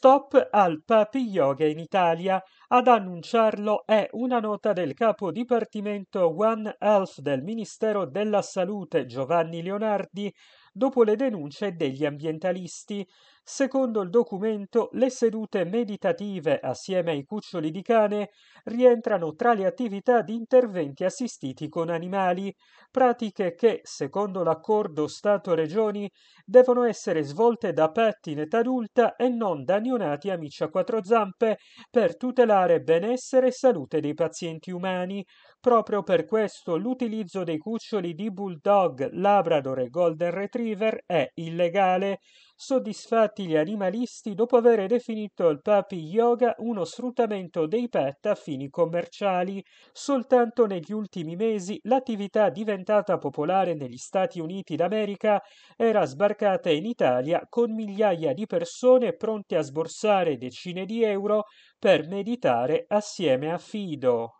Stop al Papi Yoga in Italia. Ad annunciarlo è una nota del capo dipartimento One Health del Ministero della Salute Giovanni Leonardi, dopo le denunce degli ambientalisti. Secondo il documento, le sedute meditative, assieme ai cuccioli di cane, rientrano tra le attività di interventi assistiti con animali, pratiche che, secondo l'accordo Stato-Regioni, devono essere svolte da petti in età adulta e non da neonati amici a quattro zampe per tutelare benessere e salute dei pazienti umani. Proprio per questo l'utilizzo dei cuccioli di bulldog, labrador e golden retriever retriever è illegale, soddisfatti gli animalisti dopo aver definito il papi yoga uno sfruttamento dei pet a fini commerciali. Soltanto negli ultimi mesi l'attività diventata popolare negli Stati Uniti d'America era sbarcata in Italia con migliaia di persone pronte a sborsare decine di euro per meditare assieme a Fido.